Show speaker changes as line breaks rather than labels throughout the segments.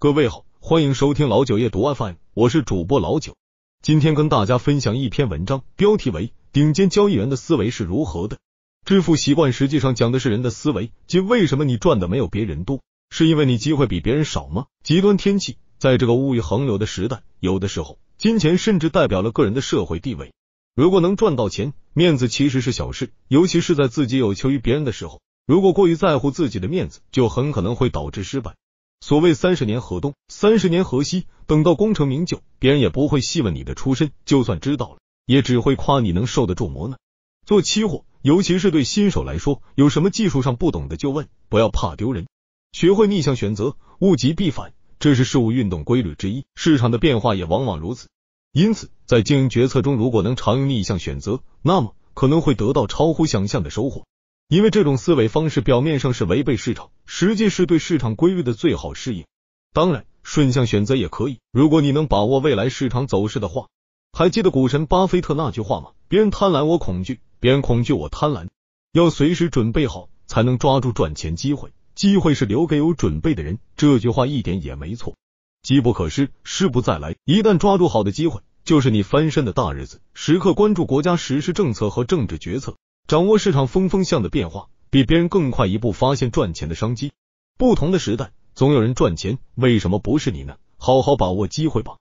各位好，欢迎收听老九夜读 FM，我是主播老九。今天跟大家分享一篇文章，标题为《顶尖交易员的思维是如何的致富习惯》，实际上讲的是人的思维，即为什么你赚的没有别人多，是因为你机会比别人少吗？极端天气，在这个物欲横流的时代，有的时候金钱甚至代表了个人的社会地位。如果能赚到钱，面子其实是小事，尤其是在自己有求于别人的时候，如果过于在乎自己的面子，就很可能会导致失败。所谓三十年河东，三十年河西，等到功成名就，别人也不会细问你的出身，就算知道了，也只会夸你能受得住磨难。做期货，尤其是对新手来说，有什么技术上不懂的就问，不要怕丢人。学会逆向选择，物极必反，这是事物运动规律之一，市场的变化也往往如此。因此，在经营决策中，如果能常用逆向选择，那么可能会得到超乎想象的收获。因为这种思维方式表面上是违背市场，实际是对市场规律的最好适应。当然，顺向选择也可以。如果你能把握未来市场走势的话，还记得股神巴菲特那句话吗？别人贪婪我恐惧，别人恐惧我贪婪。要随时准备好，才能抓住赚钱机会。机会是留给有准备的人。这句话一点也没错。机不可失，失不再来。一旦抓住好的机会，就是你翻身的大日子。时刻关注国家实施政策和政治决策。掌握市场风风向的变化，比别人更快一步发现赚钱的商机。不同的时代，总有人赚钱，为什么不是你呢？好好把握机会吧。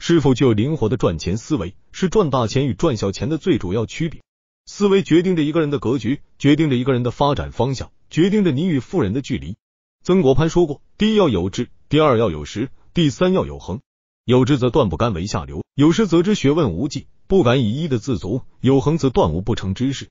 是否具有灵活的赚钱思维，是赚大钱与赚小钱的最主要区别。思维决定着一个人的格局，决定着一个人的发展方向，决定着你与富人的距离。曾国藩说过：第一要有志，第二要有识，第三要有恒。有志则断不甘为下流；有识则知学问无际，不敢以一的自足；有恒则断无不成之事。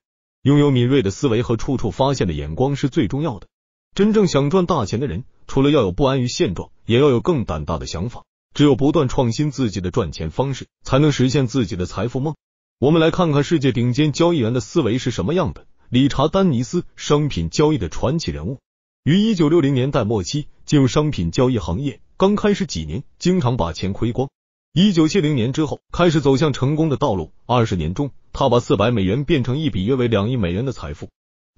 拥有敏锐的思维和处处发现的眼光是最重要的。真正想赚大钱的人，除了要有不安于现状，也要有更胆大的想法。只有不断创新自己的赚钱方式，才能实现自己的财富梦。我们来看看世界顶尖交易员的思维是什么样的。理查·丹尼斯，商品交易的传奇人物，于一九六零年代末期进入商品交易行业。刚开始几年，经常把钱亏光。一九七零年之后，开始走向成功的道路。二十年中。他把四百美元变成一笔约为两亿美元的财富。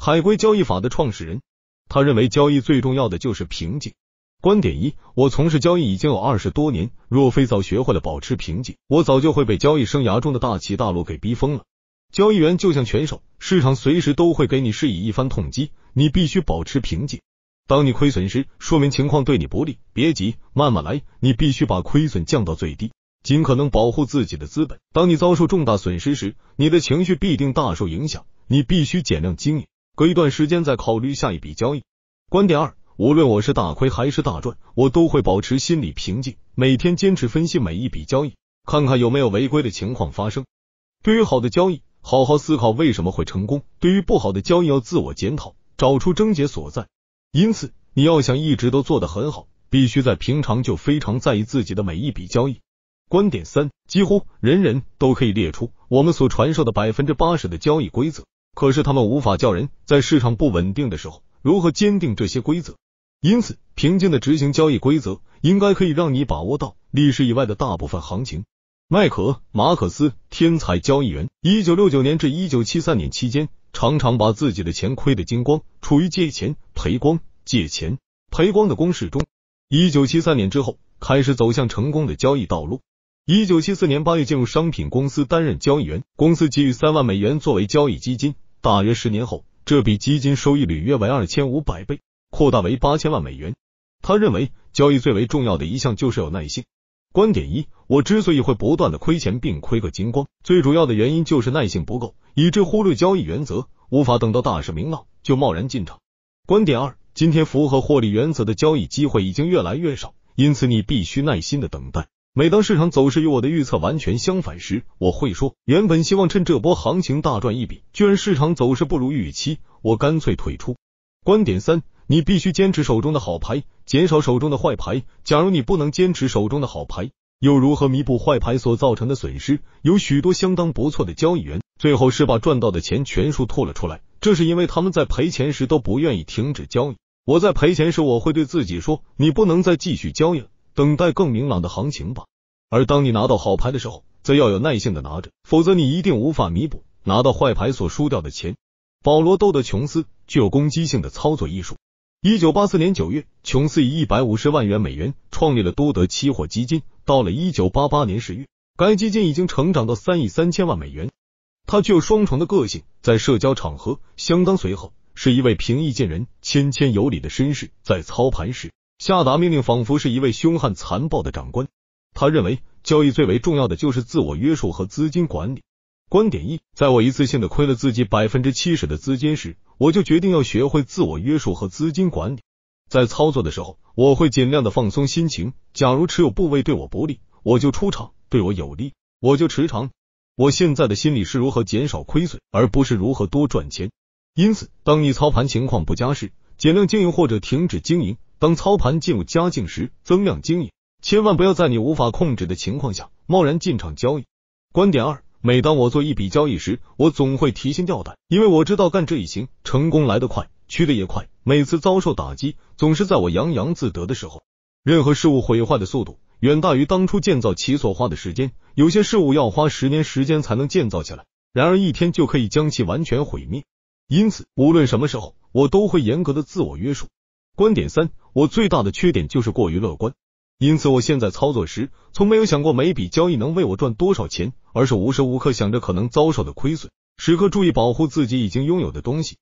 海归交易法的创始人，他认为交易最重要的就是平静。观点一：我从事交易已经有二十多年，若非早学会了保持平静，我早就会被交易生涯中的大起大落给逼疯了。交易员就像拳手，市场随时都会给你施以一番痛击，你必须保持平静。当你亏损时，说明情况对你不利，别急，慢慢来，你必须把亏损降到最低。尽可能保护自己的资本。当你遭受重大损失时，你的情绪必定大受影响。你必须减量经营，隔一段时间再考虑下一笔交易。观点二：无论我是大亏还是大赚，我都会保持心理平静。每天坚持分析每一笔交易，看看有没有违规的情况发生。对于好的交易，好好思考为什么会成功；对于不好的交易，要自我检讨，找出症结所在。因此，你要想一直都做得很好，必须在平常就非常在意自己的每一笔交易。观点三，几乎人人都可以列出我们所传授的百分之八十的交易规则，可是他们无法教人在市场不稳定的时候如何坚定这些规则。因此，平静的执行交易规则，应该可以让你把握到历史以外的大部分行情。麦克马克斯，天才交易员，一九六九年至一九七三年期间，常常把自己的钱亏得精光，处于借钱赔光、借钱赔光的攻势中。一九七三年之后，开始走向成功的交易道路。一九七四年八月进入商品公司担任交易员，公司给予三万美元作为交易基金。大约十年后，这笔基金收益率约为二千五百倍，扩大为八千万美元。他认为，交易最为重要的一项就是有耐心。观点一：我之所以会不断的亏钱并亏个精光，最主要的原因就是耐性不够，以致忽略交易原则，无法等到大事明朗就贸然进场。观点二：今天符合获利原则的交易机会已经越来越少，因此你必须耐心的等待。每当市场走势与我的预测完全相反时，我会说：“原本希望趁这波行情大赚一笔，居然市场走势不如预期，我干脆退出。”观点三：你必须坚持手中的好牌，减少手中的坏牌。假如你不能坚持手中的好牌，又如何弥补坏牌所造成的损失？有许多相当不错的交易员，最后是把赚到的钱全数吐了出来，这是因为他们在赔钱时都不愿意停止交易。我在赔钱时，我会对自己说：“你不能再继续交易了。”等待更明朗的行情吧。而当你拿到好牌的时候，则要有耐性的拿着，否则你一定无法弥补拿到坏牌所输掉的钱。保罗·多德·琼斯具有攻击性的操作艺术。一九八四年九月，琼斯以一百五十万元美元创立了多德期货基金。到了一九八八年十月，该基金已经成长到三亿三千万美元。他具有双重的个性，在社交场合相当随和，是一位平易近人、谦谦有礼的绅士。在操盘时，下达命令仿佛是一位凶悍残暴的长官。他认为交易最为重要的就是自我约束和资金管理。观点一：在我一次性的亏了自己百分之七十的资金时，我就决定要学会自我约束和资金管理。在操作的时候，我会尽量的放松心情。假如持有部位对我不利，我就出场；对我有利，我就持仓。我现在的心理是如何减少亏损，而不是如何多赚钱。因此，当你操盘情况不佳时，尽量经营或者停止经营。当操盘进入佳境时，增量经营，千万不要在你无法控制的情况下贸然进场交易。观点二：每当我做一笔交易时，我总会提心吊胆，因为我知道干这一行，成功来得快，去的也快。每次遭受打击，总是在我洋洋自得的时候。任何事物毁坏的速度远大于当初建造其所花的时间。有些事物要花十年时间才能建造起来，然而一天就可以将其完全毁灭。因此，无论什么时候，我都会严格的自我约束。观点三。我最大的缺点就是过于乐观，因此我现在操作时，从没有想过每笔交易能为我赚多少钱，而是无时无刻想着可能遭受的亏损，时刻注意保护自己已经拥有的东西。